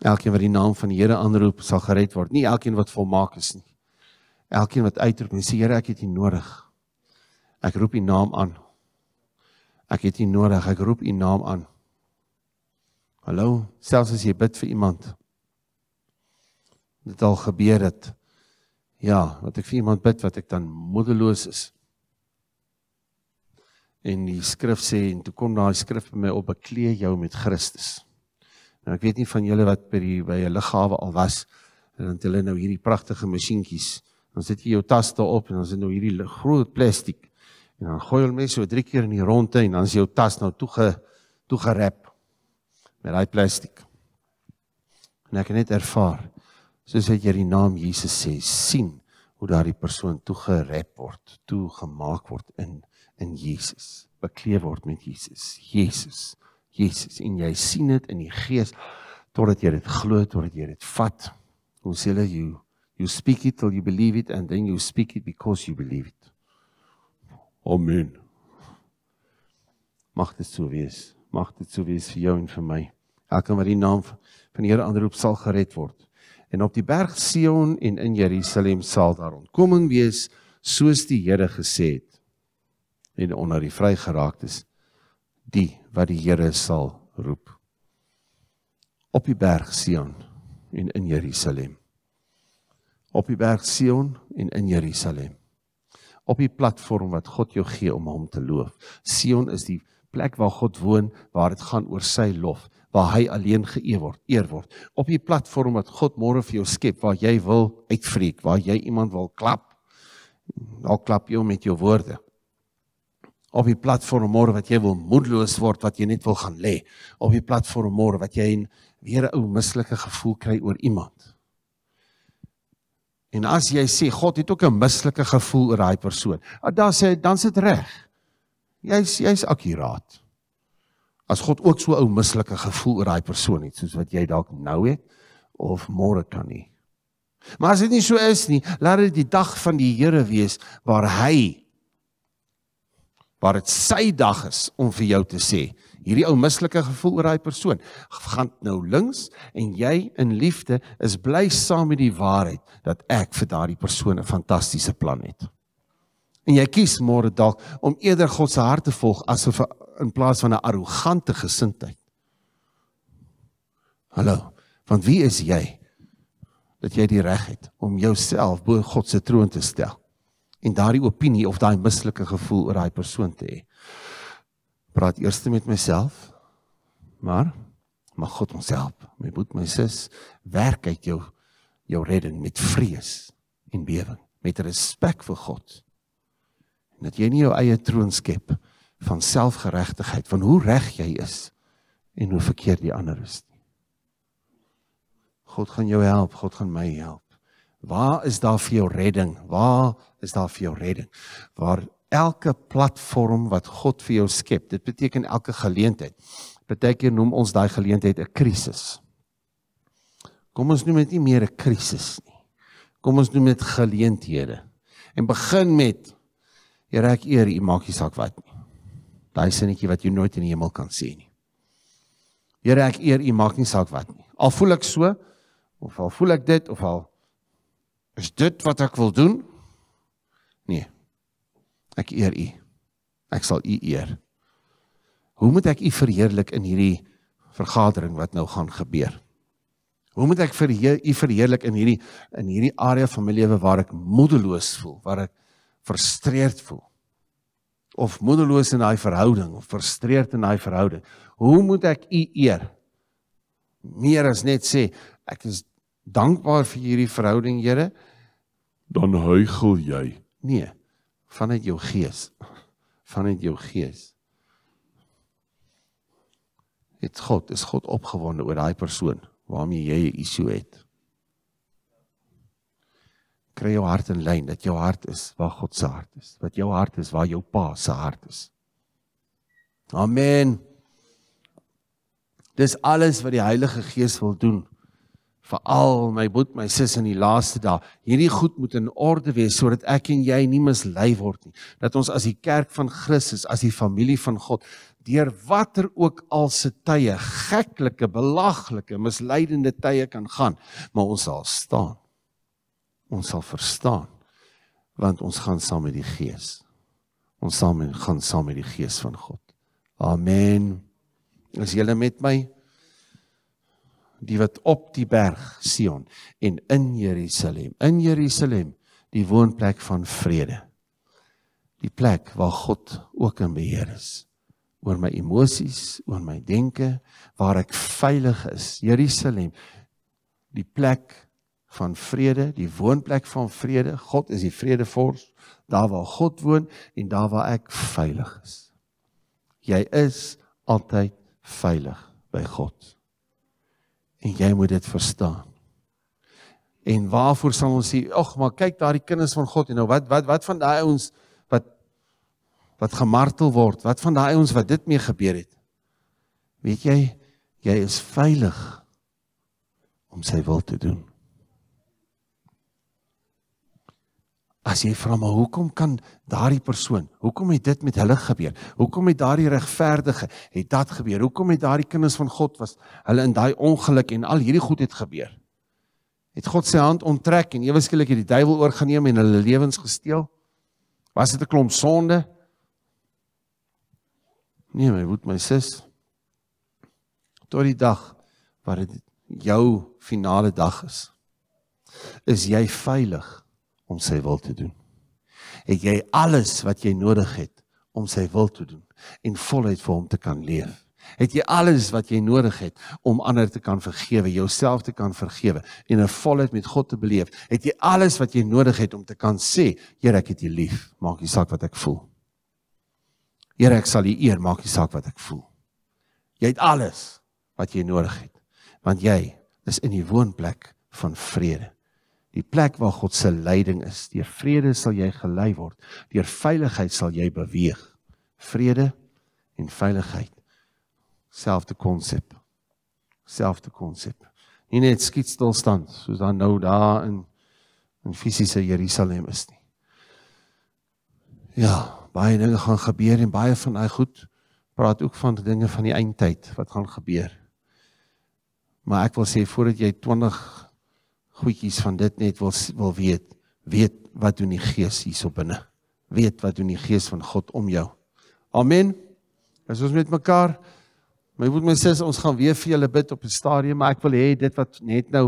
Elkeen wat die naam van die Here aanroep, sal gered word. Nie elkeen wat volmaak is nie. Elkeen wat uitroep en sê Here, ek het U nodig. Ek roep U naam aan. Ek het U nodig. Ek roep U naam aan. Hallo, selfs as jy bid vir iemand. Dit al gebeur het. Ja, wat ek vir iemand bid wat ek dan moedeloos is. En die skrif sê en toe kom daai skrif by my op bekleë jou met Christus. Nou ek weet nie van julle wat by die by jou liggawe al was en dan het hulle nou hierdie pragtige masjienkies. Ons sit jy jou tas daar op en ons het nou hierdie groot plastiek en dan gooi hulle mes so drie keer in die ronde en dan is jou tas nou toe ge toe gerap met daai plastiek. En ek het net ervaar soos ek hierdie naam Jesus sê, sien hoe daardie persoon toegerep word, toegemaak word in in Jesus, beklee word met Jesus. Jesus. Jesus en jy sien dit in die gees totdat jy dit glo, totdat jy dit vat. Hoe sê hulle jy you speak it till you believe it and then you speak it because you believe it. Amen. Mag dit so wees mag dit so wees vir jou en vir my. Elkeen wat die naam van die Here aanroep sal gered word. En op die berg Sion en in Jerusalem sal daar ontkoming wees soos die Here gesê het. En onder die vrygeraaktes die wat die Here sal roep. Op die berg Sion en in Jerusalem. Op die berg Sion en in Jerusalem. Op die platform wat God jou gee om hom te loof. Sion is die plek waar God woon, waar dit gaan oor sy lof, waar hy alleen geëer word, eer word. Op die platform wat God môre vir jou skep, waar jy wil uitvreek, waar jy iemand wil klap. Daar klap jy met jou woorde. Op die platform môre wat jy wil moedeloos word, wat jy net wil gaan lê. Op die platform môre wat jy in weer 'n ou mislike gevoel kry oor iemand. En as jy sê God het ook 'n mislike gevoel oor daai persoon, ah, dan sê dan sit reg. Jy's jy's akuraat. As God ook so ou mislike gevoel oor daai persoon het soos wat jy dalk nou het of môre kan nie. Maar as dit nie so is nie, laat dit die dag van die Here wees waar hy waar dit sy dag is om vir jou te sê, hierdie ou mislike gevoel oor daai persoon gaan nou links en jy in liefde is bly saam met die waarheid dat ek vir daardie persoon 'n fantastiese plan het. En jy kies môre dalk om eerder God se hart te volg as of in plaas van 'n arrogante gesindheid. Hallo, want wie is jy dat jy die reg het om jouself bo God se troon te stel en daardie opinie of daai mislike gevoel oor daai persoon te hê? Praat eers met myself. Maar mag God ons help. My moet my sis werk uit jou jou redding met vrees en bewering, met respek vir God en dat jy nie jou eie troon skep van selfgeregtigheid van hoe reg jy is en hoe verkeerd die ander is nie. God gaan jou help, God gaan my help. Waar is daar vir jou redding? Waar is daar vir jou redding? Waar elke platform wat God vir jou skep, dit beteken elke geleentheid. Partykeer noem ons daai geleentheid 'n krisis. Kom ons noem dit nie meer 'n krisis nie. Kom ons noem dit geleenthede. En begin met Here ja, ek eer U maak nie saak wat nie. Daai sinnetjie wat jy nooit in die hemel kan sê nie. Here ja, ek eer U maak nie saak wat nie. Al voel ek so of al voel ek dit of al is dit wat ek wil doen? Nee. Ek eer U. Ek sal U eer. Hoe moet ek U verheerlik in hierdie vergadering wat nou gaan gebeur? Hoe moet ek vir U verheerlik in hierdie in hierdie area van my lewe waar ek moedeloos voel, waar ek frustreerd voel of moedeloos in daai verhouding of frustreerd in daai verhouding. Hoe moet ek u eer? Meer as net sê ek is dankbaar vir hierdie verhouding, Here, dan huigel jy. Nee, vanuit jou gees. Vanuit jou gees. Dit God is God opgewonde oor daai persoon waarmee jy 'n issue het kry jou hart in lyn dat jou hart is waar God se hart is wat jou hart is waar jou pa se hart is amen dis alles wat die heilige gees wil doen vir al my boet my sis in die laaste dae hierdie goed moet in orde wees sodat ek en jy nie mislei word nie dat ons as die kerk van Christus as die familie van God deur watter ook al se tye geklike belaglike misleidende tye kan gaan maar ons sal staan ons sal verstaan want ons gaan saam met die gees ons saam gaan saam met die gees van God amen is julle met my die wat op die berg Sion en in Jerusalem in Jerusalem die woonplek van vrede die plek waar God ook in beheer is oor my emosies oor my denke waar ek veilig is Jerusalem die plek van vrede, die woonplek van vrede. God is die vredevors, daar waar God woon en daar waar ek veilig is. Jy is altyd veilig by God. En jy moet dit verstaan. En waarvoor sal ons sê, ag, maar kyk daai kinders van God en nou wat wat wat van daai ons wat wat gemartel word? Wat van daai ons wat dit mee gebeur het? Weet jy, jy is veilig om sy wil te doen. As jy vra maar hoekom kan daardie persoon, hoekom het dit met hulle gebeur? Hoekom het daardie regverdige het dat gebeur? Hoekom het daardie kinders van God was hulle in daai ongeluk en al hierdie goed het gebeur? Het God se hand onttrek en ewe skielik het die duiwel oorgeneem en hulle lewens gesteel? Was dit 'n klomp sonde? Nee my woed my sis. Tot die dag wat dit jou finale dag is. Is jy veilig? om sy wil te doen? Het jy alles wat jy nodig het om sy wil te doen en voluit vir hom te kan leef? Het jy alles wat jy nodig het om ander te kan vergewe, jouself te kan vergewe en 'n volheid met God te beleef? Het jy alles wat jy nodig het om te kan sê, Here, ek het U lief, maak nie saak wat ek voel. Here, ek sal U eer, maak nie saak wat ek voel. Jy het alles wat jy nodig het, want jy is in die woonplek van vrede die plek waar God se leiding is. Deur vrede sal jy gelei word. Deur veiligheid sal jy beweeg. Vrede en veiligheid. Selfde konsep. Selfde konsep. Nie net skiet stil staan soos dan nou daar in in fisiese Jerusalem is nie. Ja, baie dinge gaan gebeur en baie van daai goed praat ook van dinge van die eindtyd wat gaan gebeur. Maar ek wil sê voordat jy 20 goedjies van dit net wil wil weet weet wat doen die gees hierso binne weet wat doen die gees van God om jou amen as ons met mekaar my moet my sê ons gaan weer vir julle bid op 'n stadium maar ek wil hê dit wat net nou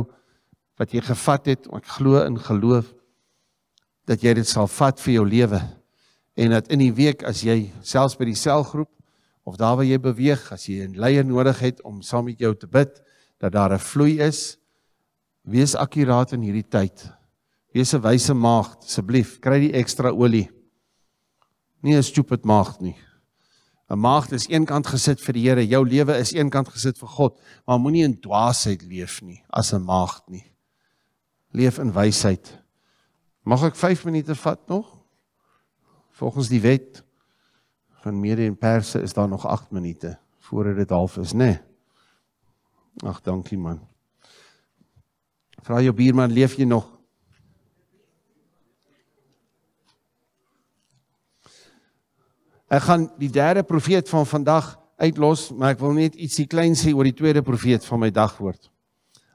wat jy gevat het ek glo in geloof dat jy dit sal vat vir jou lewe en dat in die week as jy selfs by die selgroep of daar waar jy beweeg as jy 'n leier nodig het om saam met jou te bid dat daar 'n vloei is Wees akkuraat in hierdie tyd. Wees 'n wyse maagd asseblief. Kry die ekstra olie. Nie 'n stupid maagd nie. 'n Maagd is eenkant gesit vir die Here. Jou lewe is eenkant gesit vir God, maar moenie in dwaasheid leef nie as 'n maagd nie. Leef in wysheid. Mag ek 5 minute vat nog? Volgens die wet van Mede en Perse is daar nog 8 minute voordat dit half is, né? Nee. Ag, dankie man. Vra jou buurman, leef jy nog? Ek gaan die derde profeet van vandag uitlos, maar ek wil net ietsie klein sê oor die tweede profeet van my dagwoord.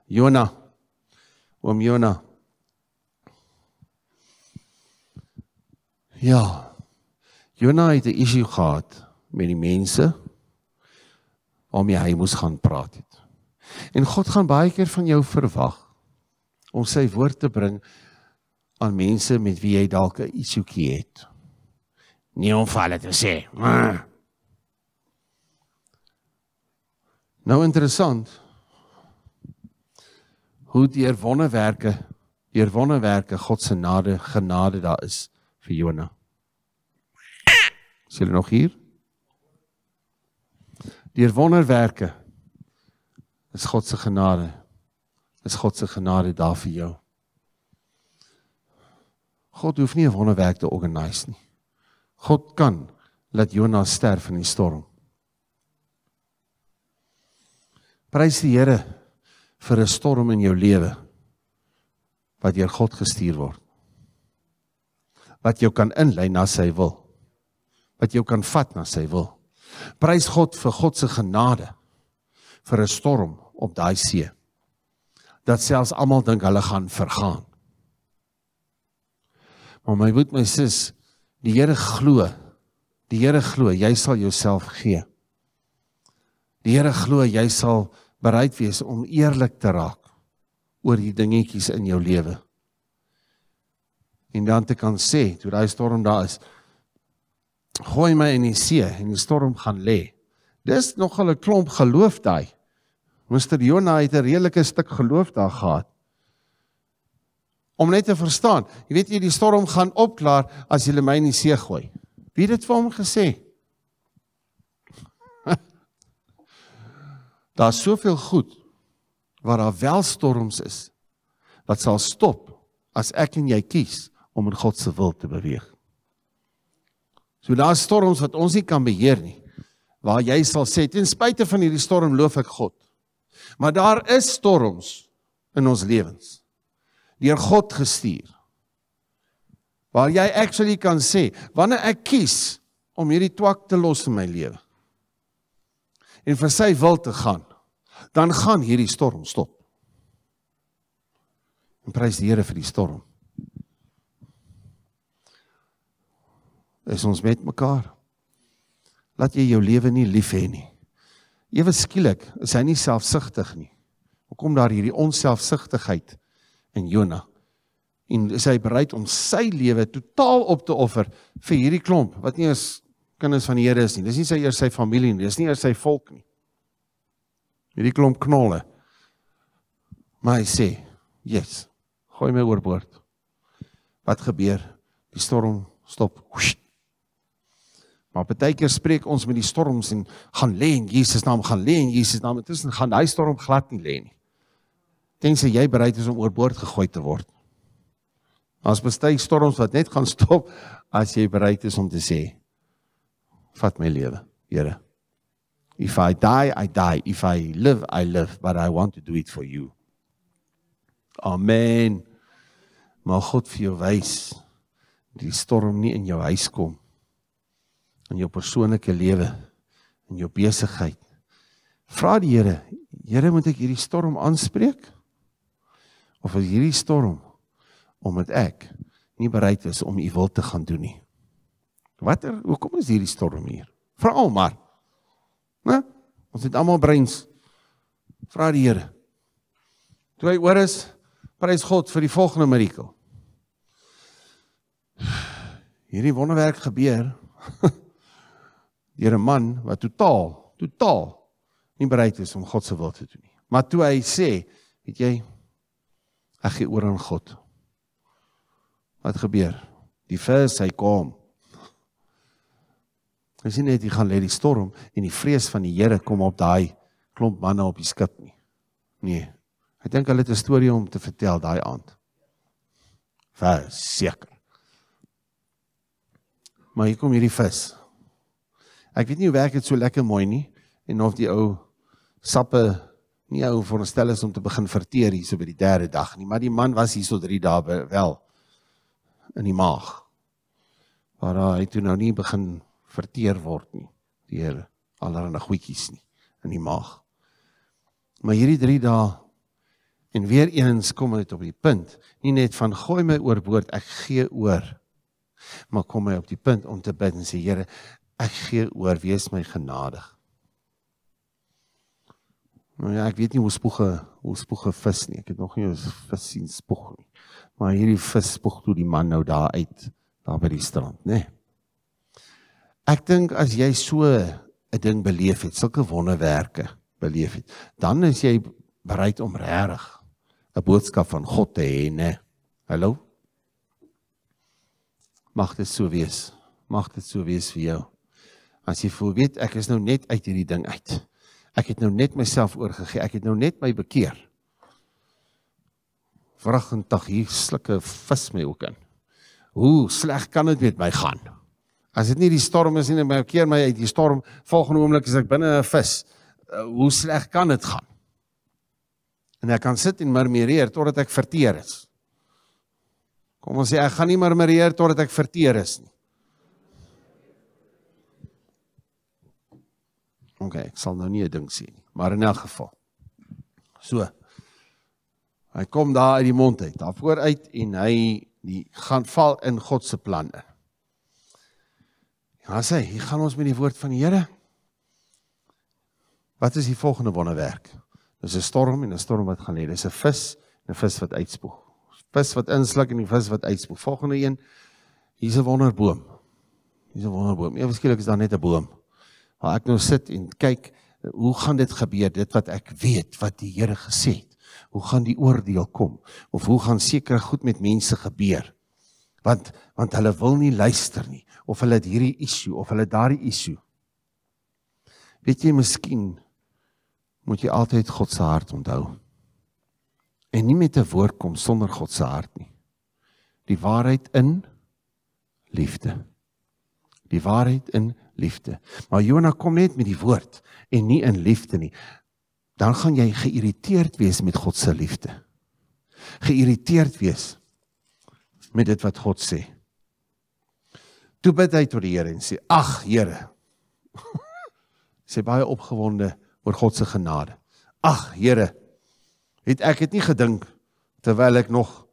Jona. Oom Jona. Ja. Jona het 'n issue gehad met die mense waarmee hy moes gaan praat het. En God gaan baie keer van jou verwag om sy woord te bring aan mense met wie jy dalk 'n isuetjie het. Nie om falle te sê. Maar. Nou interessant. Hoe die wonderwerke, die wonderwerke God se nade, genade daar is vir Jona. Is hulle nog hier? Die wonderwerke is God se genade is God se genade daar vir jou. God hoef nie 'n wonderwerk te organiseer nie. God kan laat Jonas sterf in die storm. Prys die Here vir 'n storm in jou lewe wat deur God gestuur word. Wat jou kan inlei na sy wil. Wat jou kan vat na sy wil. Prys God vir God se genade vir 'n storm op daai see dat selfs almal dink hulle gaan vergaan. Maar my broer, my sis, die Here glo. Die Here glo jy sal jouself gee. Die Here glo jy sal bereid wees om eerlik te raak oor die dingetjies in jou lewe. En dan te kan sê, toe daai storm daar is, gooi my in die see en die storm gaan lê. Dis nogal 'n klomp geloof daai. Mr. Jonah het 'n redelike stuk geloof daar gehad. Om net te verstaan, jy weet jy die storm gaan opklaar as jy my in die see gooi. Wie het dit vir hom gesê? Daar's soveel goed waar daar wel storms is wat sal stop as ek en jy kies om in God se wil te beweeg. So daar's storms wat ons nie kan beheer nie. Waar jy sal sê ten spyte van hierdie storm loof ek God. Maar daar is storms in ons lewens deur God gestuur. Waar jy actually kan sê wanneer ek kies om hierdie twak te los in my lewe en vir sy wil te gaan, dan gaan hierdie storm stop. En prys die Here vir die storm. Is ons met mekaar? Laat jy jou lewe nie lief hê nie ewe skielik is hy nie selfsugtig nie. Hoekom daar hierdie onselfsugtigheid in Jona? En is hy bereid om sy lewe totaal op te offer vir hierdie klomp wat nie eens kinders van die Here is nie. Dis nie sy eers sy familie nie, dis nie eers sy volk nie. Hierdie klomp knolle. Maar hy sê, "Yes, gooi my oorboord." Wat gebeur? Die storm stop. Hoesht. Maar baie keer spreek ons met die storms en gaan lê in Jesus naam, gaan lê in Jesus naam, tensy gaan daai storm glad nie lê nie. Tensy jy bereid is om oorboord gegooi te word. Ons bestyg storms wat net gaan stop as jy bereid is om te sê: "Vat my lewe, Here. If I die, I die. If I live, I live, but I want to do it for you." Amen. Mag God vir jou wys die storm nie in jou huis kom nie in jou persoonlike lewe in jou besigheid. Vra die Here, Here, moet ek hierdie storm aanspreek? Of is hierdie storm omdat ek nie bereid is om u wil te gaan doen nie? Watter hoekom is hierdie storm hier? Vra al maar. Né? Ons het almal breins. Vra die Here. Toe hy oor is, prys God vir die volgende mirakel. Hierdie wonderwerk gebeur. deur 'n man wat totaal, totaal nie bereid is om God se wil te doen nie. Maar toe hy sê, weet jy, ek gee oor aan God. Wat gebeur? Die vis hy kom. Hy sien net hy gaan lê die storm en die vrees van die Here kom op daai klomp manne op die skip nie. Nee. Ek dink hulle het 'n storie om te vertel daai aand. Verseker. Maar hier kom hierdie vis. Ek weet nie hoe werk dit so lekker mooi nie en of die ou sappe nie ou voorstel is om te begin verteer hier so by die derde dag nie, maar die man was hier so 3 dae wel in die maag. Waar hy toe nou nie begin verteer word nie deur allerlei goedjies nie in die maag. Maar hierdie 3 dae en weer eens kom dit op die punt, nie net van gooi my oorboord, ek gee oor. Maar kom hy op die punt om te bid en sê Here, ek gee oor wees my genadig. Nou ja, ek weet nie hoe spoeg 'n hoe spoeg 'n vis nie. Ek het nog nie 'n vis sien spoeg nie. Maar hierdie vis spoeg toe die man nou daar uit daar by die strand, né? Nee. Ek dink as jy so 'n ding beleef het, sulke wonderwerke beleef het, dan is jy bereid om regtig 'n boodskap van God te hê, né? Hallo. Mag dit so wees. Mag dit so wees vir jou. As jy voel, weet ek is nou net uit hierdie ding uit. Ek het nou net myself oorgegee. Ek het nou net my bekeer. Vragendag hier slukke vis my ook in. Hoe sleg kan dit met my gaan? As dit nie die storm is nie, my keer my uit die storm, volgende oomblik is ek binne 'n vis. Uh, hoe sleg kan dit gaan? En ek kan sit en murmureer totdat ek verteer is. Kom ons sê ek gaan nie murmureer totdat ek verteer is nie. Okay, ek sal nou nie 'n ding sê nie, maar in elk geval. So. Hy kom daar uit die mond uit, daar vooruit en hy die gaan val in God se plan in. Ja, sê, hier gaan ons met die woord van die Here. Wat is die volgende wonderwerk? Dis 'n storm en 'n storm wat gaan lê. Dis 'n vis, 'n vis wat uitspoeg. Vis wat insluk en die vis wat uitspoeg. Volgende een, hier's 'n wonderboom. Hier's 'n wonderboom. Ewe skielik is daar net 'n boom waar ek nou sit en kyk eh, hoe gaan dit gebeur dit wat ek weet wat die Here gesê het hoe gaan die oordeel kom of hoe gaan sekere goed met mense gebeur want want hulle wil nie luister nie of hulle het hierdie issue of hulle daardie issue weet jy miskien moet jy altyd God se hart onthou en nie met 'n woord kom sonder God se hart nie die waarheid in liefde die waarheid in liefde. Maar Jona kom net met die woord en nie in liefde nie. Dan gaan jy geïrriteerd wees met God se liefde. Geïrriteerd wees met dit wat God sê. Toe bid hy tot die Here en sê: "Ag Here." sê baie opgewonde oor God se genade. "Ag Here, het ek dit nie gedink terwyl ek nog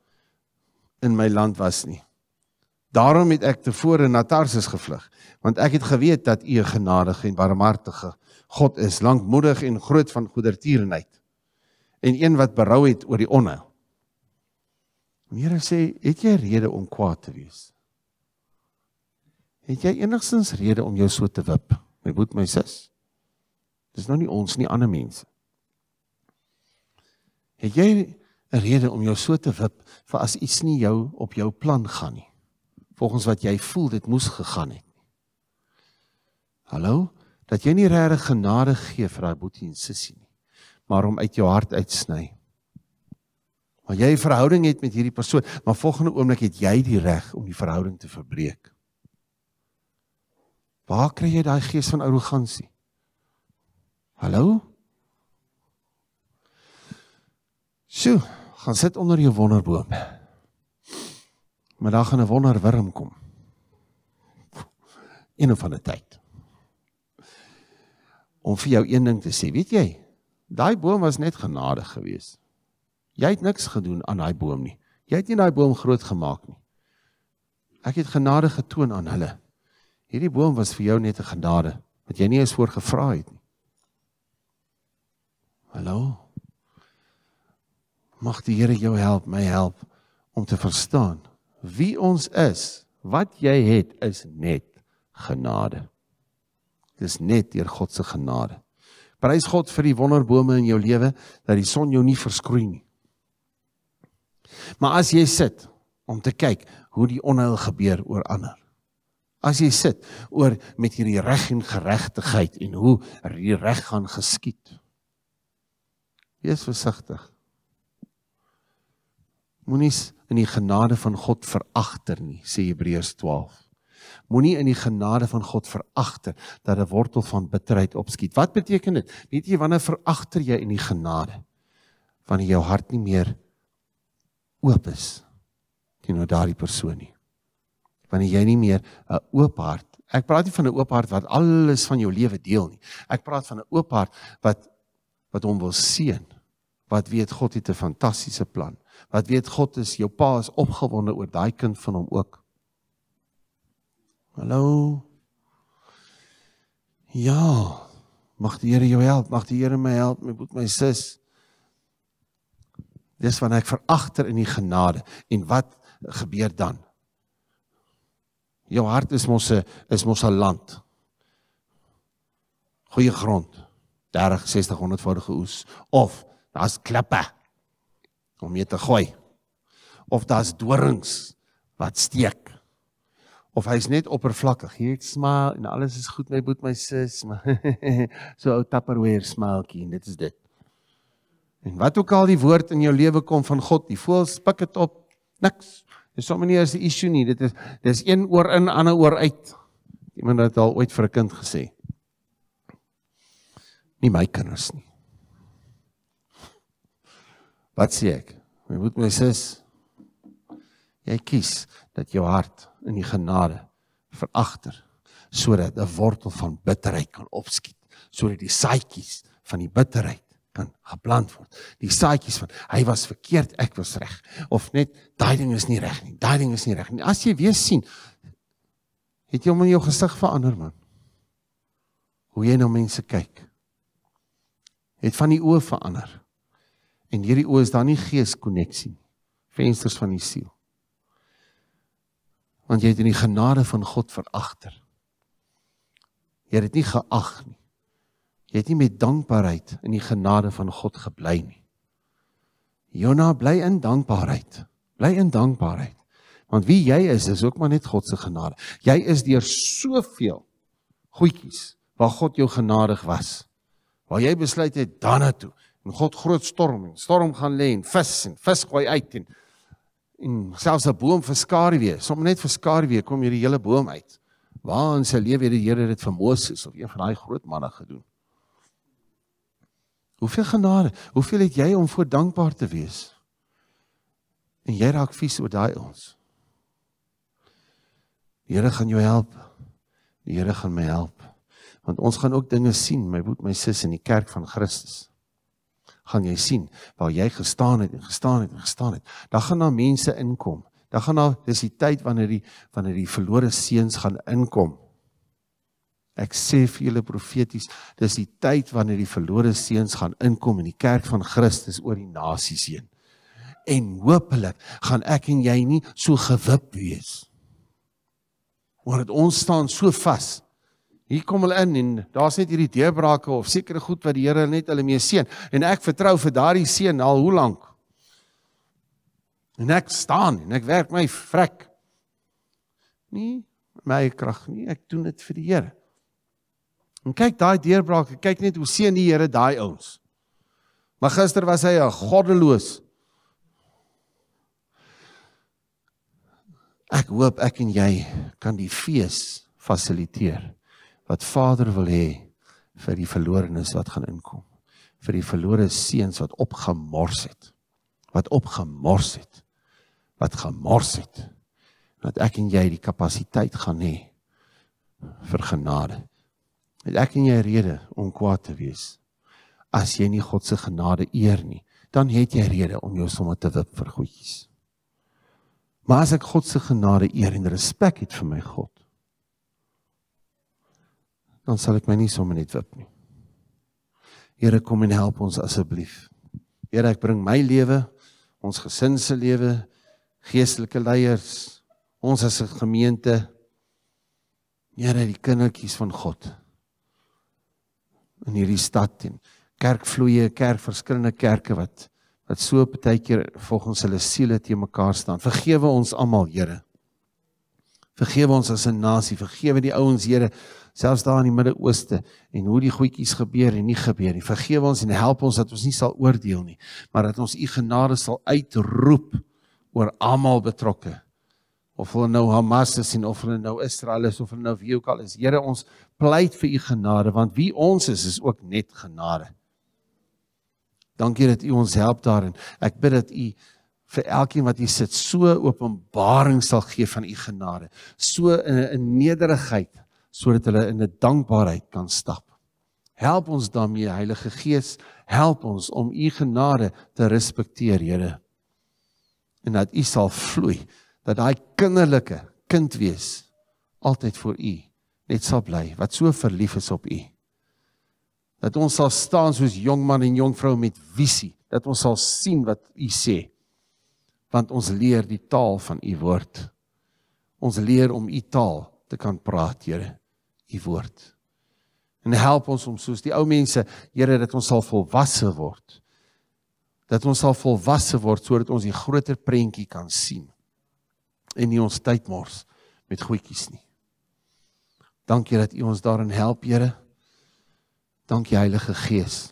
in my land was nie." Daarom het ek tevore na Tarsus gevlug, want ek het geweet dat U 'n genadige en barmhartige God is, lankmoedig en groot van goedertierenheid en een wat berou het oor die onheil. Here sê, het jy rede om kwaad te wees? Het jy enigstens rede om jou so te wip, my boet my sis? Dis nou nie ons nie, ander mense. Het jy 'n rede om jou so te wip vir as iets nie jou op jou plan gaan nie? volgens wat jy voel dit moes gegaan het nie. Hallo, dat jy nie regtig genade gee vir daai boetie en sussie nie, maar om uit jou hart uitsny. Maar jy 'n verhouding het met hierdie persoon, maar volgende oomblik het jy die reg om die verhouding te verbreek. Waar kry jy daai gees van arrogansie? Hallo? Sjoe, gaan sit onder jou wonderboom. Maar daar gaan 'n wonderwurm kom. Een van die tyd. Om vir jou een ding te sê, weet jy, daai boom was net genadig geweest. Jy het niks gedoen aan daai boom nie. Jy het nie daai boom groot gemaak nie. Ek het genade getoon aan hulle. Hierdie boom was vir jou net 'n genade wat jy nie eens voor gevra het nie. Hallo. Mag die Here jou help, my help om te verstaan wie ons is, wat jy het is net genade. Dis net deur God se genade. Prys God vir die wonderbome in jou lewe dat die son jou nie verskroei nie. Maar as jy sit om te kyk hoe die onheil gebeur oor ander. As jy sit oor met hierdie reg en geregtigheid en hoe reg gaan geskied. Wees versigtig. Moenie in die genade van God veragter nie, sê Hebreërs 12. Moenie in die genade van God veragter dat 'n wortel van bitterheid opskiet. Wat beteken dit? Weet jy wanneer veragter jy in die genade? Wanneer jou hart nie meer oop is teenoor daardie persoon nie. Wanneer jy nie meer 'n oop hart Ek praat nie van 'n oop hart wat alles van jou lewe deel nie. Ek praat van 'n oop hart wat wat hom wil seën. Wat weet God het 'n fantastiese plan wat weet God is jou pa is opgewonde oor daai kind van hom ook. Hallo. Ja. Mag die Here jou help, mag die Here my help, my boet my sis. Dis wanneer ek veragter in die genade en wat gebeur dan? Jou hart is mos 'n is mos 'n land. Goeie grond. 30, 60, 100 voudige oes of daar's klippe om mee te gooi. Of daar's dorings wat steek. Of hy's net oppervlakkig, hier smaal en alles is goed my boet my sis, maar so ou Tupperware smaaltjie en dit is dit. En wat ook al die woord in jou lewe kom van God, die voel spik dit op. Niks. Dis sommer nie 'n issue nie. Dit is dis een oor in, ander oor uit. Iemand het al ooit vir 'n kind gesê. Nie my kinders nie. Wat sê ek? My moet my sis jy kies dat jou hart in die genade veragter sodat 'n wortel van bitterheid kan opskiet, sodat die saadjies van die bitterheid kan geplant word. Die saadjies van hy was verkeerd, ek was reg of net daai ding is nie reg nie. Daai ding is nie reg nie. As jy weer sien het jy hom in jou gesig verander man. Hoe jy na nou mense kyk. Het van die oë verander. En hierdie oë is daar nie gees koneksie nie. Vensters van die siel. Want jy het in die genade van God veragter. Jy het dit nie geag nie. Jy het nie met dankbaarheid in die genade van God gebly nie. Jona bly in dankbaarheid. Bly in dankbaarheid. Want wie jy is, is ook maar net God se genade. Jy is deur soveel goedjies waar God jou genadig was. Waar jy besluit het daarna toe en God groot storm en storm gaan lê en vis en vis gooi uit en en selfs 'n boom verskaar weer. Som net verskaar weer kom hierdie hele boom uit. Waar in sy lewe het die Here dit vir Moses of een van daai groot manne gedoen? Hoeveel genade, hoeveel het jy om voor dankbaar te wees? En jy raak vies oor daai ons. Die Here gaan jou help. Die Here gaan my help. Want ons gaan ook dinge sien, my broer, my sussie in die kerk van Christus gaan jy sien waar jy gestaan het en gestaan het en gestaan het. Daar gaan daar mense inkom. Daar gaan daar dis die tyd wanneer die wanneer die verlore seuns gaan inkom. Ek sê vir julle profeties, dis die tyd wanneer die verlore seuns gaan inkom in die kerk van Christus oor die nasies heen. En hopelik gaan ek en jy nie so gewip wees. Want ons staan so vas Hier kom hulle in en daar's net hierdie deurbrake of sekere goed wat die Here net hulle mee seën en ek vertrou vir daardie seën al hoe lank. En ek staan en ek werk my vrek. Nie my krag nie, ek doen dit vir die Here. En kyk daai deurbrake, kyk net hoe seën die Here daai ouens. Maar gister was hy 'n goddeloos. Ek hoop ek en jy kan die fees fasiliteer wat Vader wil hê vir die verlorenes wat gaan inkom vir die verlore seuns wat opgemors het wat opgemors het wat gemors het dat ek en jy die kapasiteit gaan hê vir genade het ek en jy rede om kwaad te wees as jy nie God se genade eer nie dan het jy rede om jou somme te wip vir goedjies maar as ek God se genade eer en respek het vir my God dan sal ek my nie sommer net wip nie. Here kom en help ons asseblief. Here ek bring my lewe, ons gesin se lewe, geestelike leiers, ons as 'n gemeente, Here die kindertjies van God in hierdie stad en kerkvloeie, kerk verskillende kerke wat wat so baie keer volgens hulle siele te mekaar staan. Vergewe ons almal, Here. Vergewe ons as 'n nasie, vergewe die ouens, Here, selfs daar in die Midde-Ooste en hoe die goedjies gebeur en nie gebeur nie. Vergewe ons en help ons dat ons nie sal oordeel nie, maar dat ons u genade sal uitroep oor almal betrokke. Of hulle nou Hamas is of hulle nou Israel is of hulle nou wie ook al is. Here, ons pleit vir u genade want wie ons is is ook net genade. Dankie dat u ons help daarin. Ek bid dat u vir elkeen wat hier sit so openbaring sal gee van u genade so in 'n nederigheid sodat hulle in 'n dankbaarheid kan stap help ons daarmee Heilige Gees help ons om u genade te respekteer Here en dat u sal vloei dat daai kinderlike kind wees altyd vir u net sal bly wat so verlief is op u dat ons sal staan soos jong man en jong vrou met visie dat ons sal sien wat u sê want ons leer die taal van u woord. Ons leer om u taal te kan praat, Here, u woord. En help ons om soos die ou mense, Here, dat ons sal volwasse word. Dat ons sal volwasse word sodat ons die groter prentjie kan sien en nie ons tyd mors met goedjies nie. Dankie dat u ons daarin help, Here. Dankie Heilige Gees.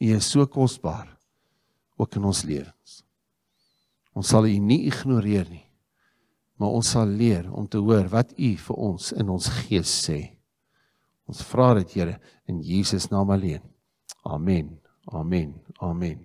U is so kosbaar ook in ons lewens. Ons sal U nie ignoreer nie. Maar ons sal leer om te hoor wat U vir ons in ons gees sê. Ons vra dit, Here, in Jesus naam alleen. Amen. Amen. Amen.